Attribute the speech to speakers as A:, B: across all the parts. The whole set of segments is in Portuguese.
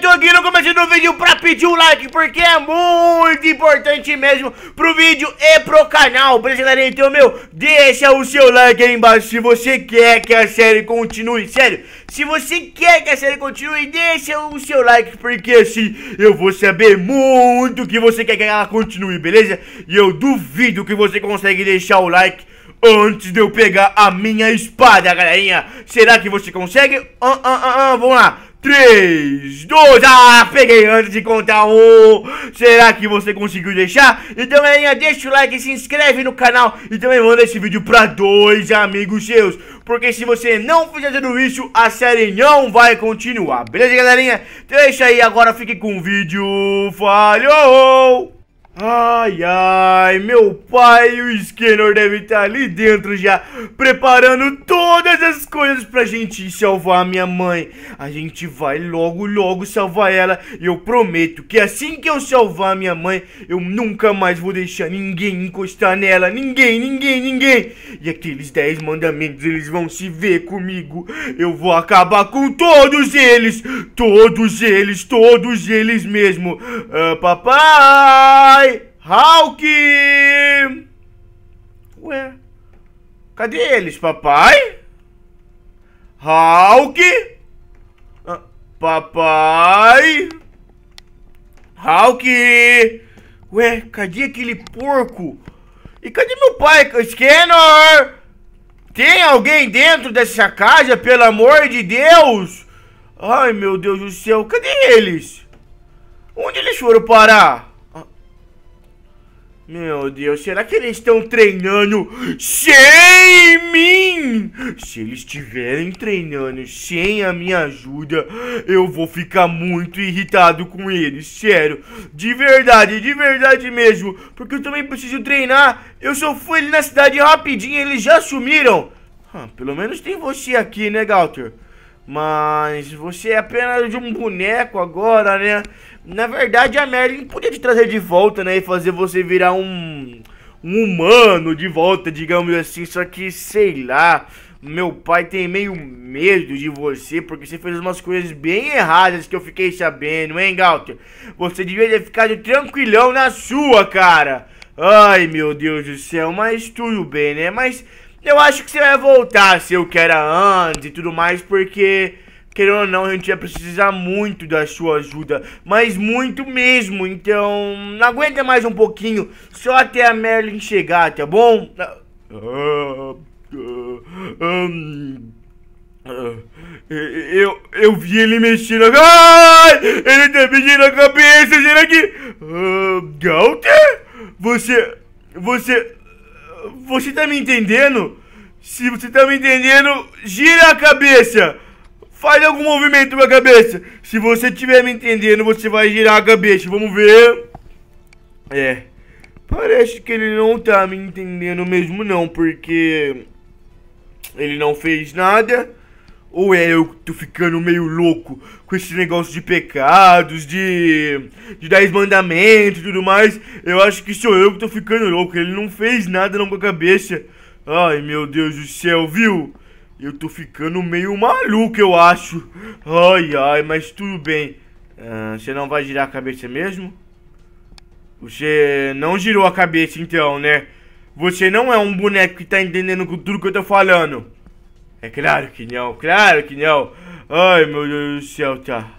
A: tô então aqui no começo do vídeo pra pedir o um like, porque é muito importante mesmo pro vídeo e pro canal, beleza, galera? Então, meu, deixa o seu like aí embaixo se você quer que a série continue, sério. Se você quer que a série continue, deixa o seu like, porque assim eu vou saber muito que você quer que ela continue, beleza? E eu duvido que você consegue deixar o like antes de eu pegar a minha espada, galerinha. Será que você consegue? Ah, ah, ah, ah, vamos lá. 3, 2, ah, peguei antes de contar um. Será que você conseguiu deixar? Então, galerinha, deixa o like, se inscreve no canal e também manda esse vídeo pra dois amigos seus. Porque se você não fizer tudo isso, a série não vai continuar. Beleza, galerinha? Deixa aí agora, fique com o vídeo. Falhou! Ai, ai, meu pai, o Scanner deve estar tá ali dentro já, preparando todas as coisas pra gente ir salvar a minha mãe. A gente vai logo, logo salvar ela. E eu prometo que assim que eu salvar a minha mãe, eu nunca mais vou deixar ninguém encostar nela. Ninguém, ninguém, ninguém. E aqueles dez mandamentos, eles vão se ver comigo. Eu vou acabar com todos eles. Todos eles, todos eles mesmo. Uh, papai! Hulk! Ué? Cadê eles, papai? Hulk. Ah, papai. Hulk. Ué, cadê aquele porco? E cadê meu pai? Scanner! Tem alguém dentro dessa casa, pelo amor de Deus? Ai, meu Deus do céu, cadê eles? Onde eles foram parar? Meu Deus, será que eles estão treinando sem mim? Se eles estiverem treinando sem a minha ajuda, eu vou ficar muito irritado com eles, sério. De verdade, de verdade mesmo. Porque eu também preciso treinar. Eu só fui ali na cidade rapidinho, eles já sumiram. Ah, pelo menos tem você aqui, né, Galter? Mas você é apenas um boneco agora, né? Na verdade, a Merlin podia te trazer de volta, né? E fazer você virar um, um humano de volta, digamos assim. Só que, sei lá, meu pai tem meio medo de você, porque você fez umas coisas bem erradas que eu fiquei sabendo, hein, Galter? Você devia ter ficado tranquilão na sua, cara. Ai, meu Deus do céu, mas tudo bem, né? Mas eu acho que você vai voltar se eu quero antes e tudo mais, porque querendo ou não, a gente ia precisar muito da sua ajuda, mas muito mesmo. Então, aguenta mais um pouquinho, só até a Merlin chegar, tá bom? Eu, eu vi ele mexendo. Ai, ele tá mexendo a cabeça. Será que. Uh, Galter? Você. Você. Você tá me entendendo? Se você tá me entendendo, gira a cabeça. Faz algum movimento com a cabeça. Se você tiver me entendendo, você vai girar a cabeça. Vamos ver. É. Parece que ele não tá me entendendo mesmo não, porque ele não fez nada. Ou é eu que tô ficando meio louco com esse negócio de pecados, de. de dez mandamentos e tudo mais? Eu acho que sou eu que tô ficando louco. Ele não fez nada não com a cabeça. Ai meu Deus do céu, viu? Eu tô ficando meio maluco, eu acho. Ai ai, mas tudo bem. Ah, você não vai girar a cabeça mesmo? Você não girou a cabeça então, né? Você não é um boneco que tá entendendo tudo que eu tô falando. É claro que não, claro que não. Ai, meu Deus do céu, tá.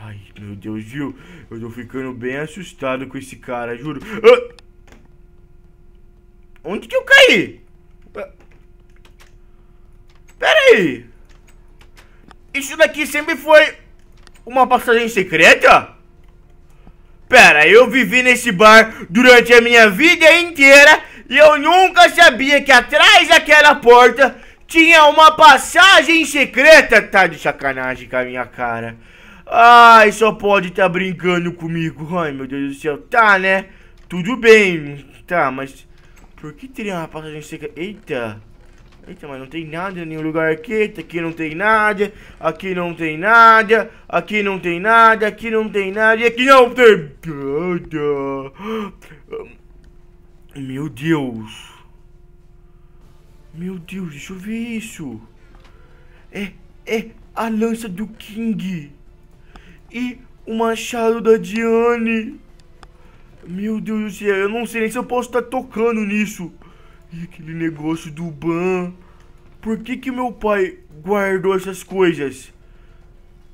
A: Ai, meu Deus, viu? Eu tô ficando bem assustado com esse cara, juro. Ah! Onde que eu caí? Ah! Pera aí. Isso daqui sempre foi uma passagem secreta? Pera, eu vivi nesse bar durante a minha vida inteira e eu nunca sabia que atrás daquela porta tinha uma passagem secreta. Tá de sacanagem com a minha cara. Ai, só pode tá brincando comigo. Ai, meu Deus do céu. Tá, né? Tudo bem. Tá, mas... Por que teria uma passagem secreta? Eita. Eita, mas não tem nada em nenhum lugar aqui. Aqui não tem nada. Aqui não tem nada. Aqui não tem nada. Aqui não tem nada. E aqui não tem nada. Meu Deus. Meu Deus, deixa eu ver isso. É, é a lança do King. E o machado da Diane. Meu Deus do céu, eu não sei nem se eu posso estar tocando nisso. E aquele negócio do ban. Por que que meu pai guardou essas coisas?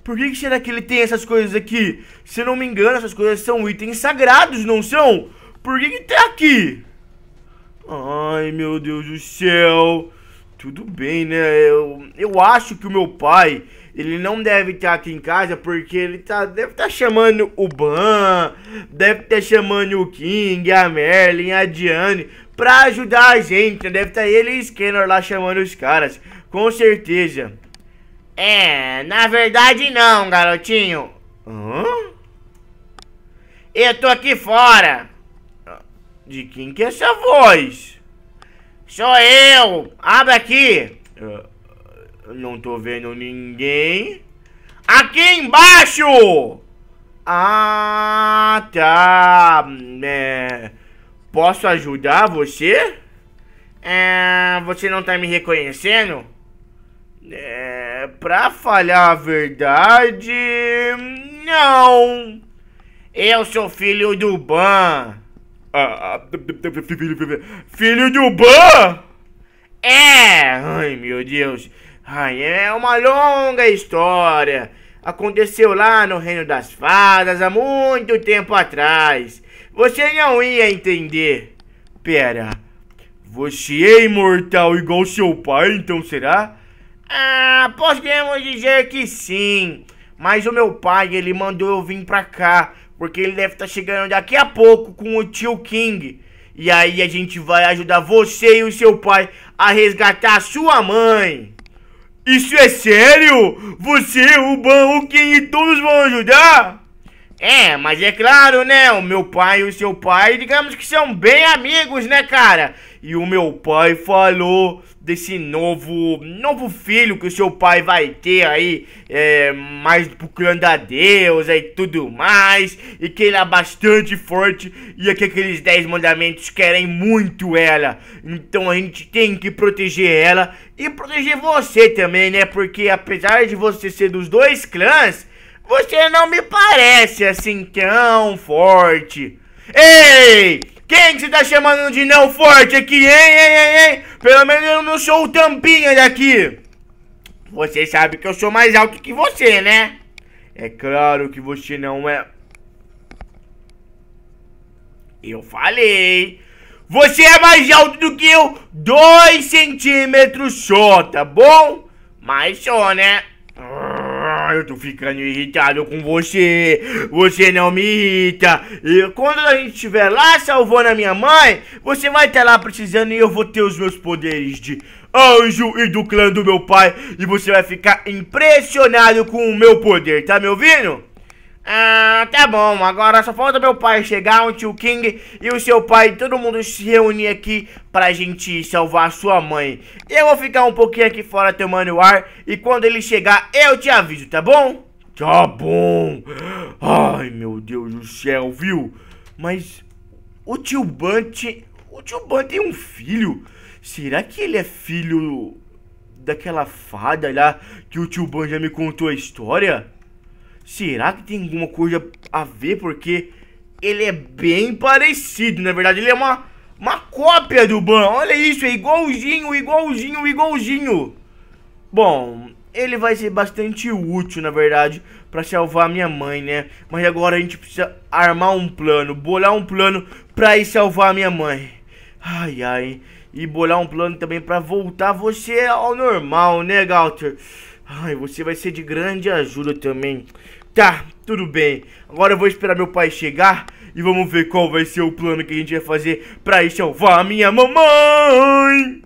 A: Por que, que será que ele tem essas coisas aqui? Se eu não me engano, essas coisas são itens sagrados, não são? Por que, que tá aqui? Ai, meu Deus do céu. Tudo bem, né? Eu, eu acho que o meu pai, ele não deve estar tá aqui em casa porque ele tá, deve estar tá chamando o Ban, deve estar tá chamando o King, a Merlin, a Diane pra ajudar a gente. Né? Deve estar tá ele e o Scanner lá chamando os caras, com certeza. É, na verdade não, garotinho. Hã? Eu tô aqui fora. De quem que é essa voz? Sou eu! Abre aqui! Eu, não tô vendo ninguém. Aqui embaixo! Ah, tá. É, posso ajudar você? É, você não tá me reconhecendo? É, pra falar a verdade, não. Eu sou filho do Ban filho de Uban? É! Ai, meu Deus. Ai, é uma longa história. Aconteceu lá no Reino das Fadas há muito tempo atrás. Você não ia entender. Pera. Você é imortal igual seu pai, então será? Ah, podemos dizer que sim. Mas o meu pai, ele mandou eu vir pra cá porque ele deve estar tá chegando daqui a pouco com o tio King. E aí a gente vai ajudar você e o seu pai a resgatar a sua mãe. Isso é sério? Você, o Ban, o King e todos vão ajudar? É, mas é claro, né? O meu pai e o seu pai, digamos que são bem amigos, né, cara? E o meu pai falou desse novo novo filho que o seu pai vai ter aí, é, mais clã da Deus e tudo mais, e que ele é bastante forte e é que aqueles 10 mandamentos querem muito ela. Então a gente tem que proteger ela e proteger você também, né? Porque apesar de você ser dos dois clãs, você não me parece assim tão forte. Ei! Quem que você tá chamando de não forte aqui, hein, hein, hein, hein? Pelo menos eu não sou o tampinha daqui. Você sabe que eu sou mais alto que você, né? É claro que você não é. Eu falei. Você é mais alto do que eu, dois centímetros só, tá bom? Mais só, né? eu tô ficando irritado com você. Você não me irrita. E quando a gente estiver lá salvando a minha mãe, você vai estar lá precisando e eu vou ter os meus poderes de anjo e do clã do meu pai. E você vai ficar impressionado com o meu poder, tá me ouvindo? Ah, tá bom, agora só falta meu pai chegar, o tio King e o seu pai, todo mundo se reunir aqui pra gente salvar sua mãe. Eu vou ficar um pouquinho aqui fora tomando ar e quando ele chegar eu te aviso, tá bom? Tá bom. Ai, meu Deus do céu, viu? Mas o tio Bunty, o tio Bunty tem um filho. Será que ele é filho daquela fada lá que o tio Ban já me contou a história? Será que tem alguma coisa a ver? Porque ele é bem parecido, na verdade. Ele é uma, uma cópia do Ban. Olha isso, é igualzinho, igualzinho, igualzinho. Bom, ele vai ser bastante útil, na verdade, para salvar minha mãe, né? Mas agora a gente precisa armar um plano, bolar um plano pra ir salvar minha mãe. Ai, ai. E bolar um plano também pra voltar você ao normal, né, Galter? Ai, você vai ser de grande ajuda também. Tá, tudo bem. Agora eu vou esperar meu pai chegar e vamos ver qual vai ser o plano que a gente vai fazer pra ir salvar a minha mamãe.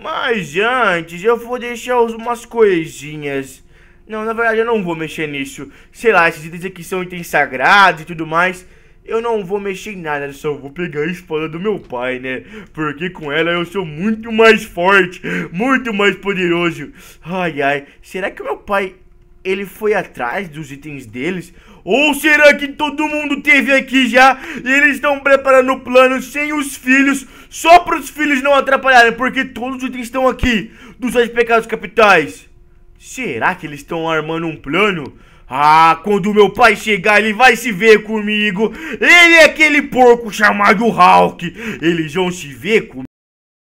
A: Mas antes eu vou deixar umas coisinhas. Não, na verdade eu não vou mexer nisso. Sei lá, esses itens aqui são itens sagrados e tudo mais. Eu não vou mexer em nada, só vou pegar a espada do meu pai, né? Porque com ela eu sou muito mais forte, muito mais poderoso. Ai, ai, será que meu pai, ele foi atrás dos itens deles? Ou será que todo mundo teve aqui já e eles estão preparando o plano sem os filhos, só para os filhos não atrapalharem, porque todos os itens estão aqui, dos sete pecados capitais? Será que eles estão armando um plano? Ah, quando meu pai chegar, ele vai se ver comigo. Ele é aquele porco chamado Hulk. Eles vão se ver comigo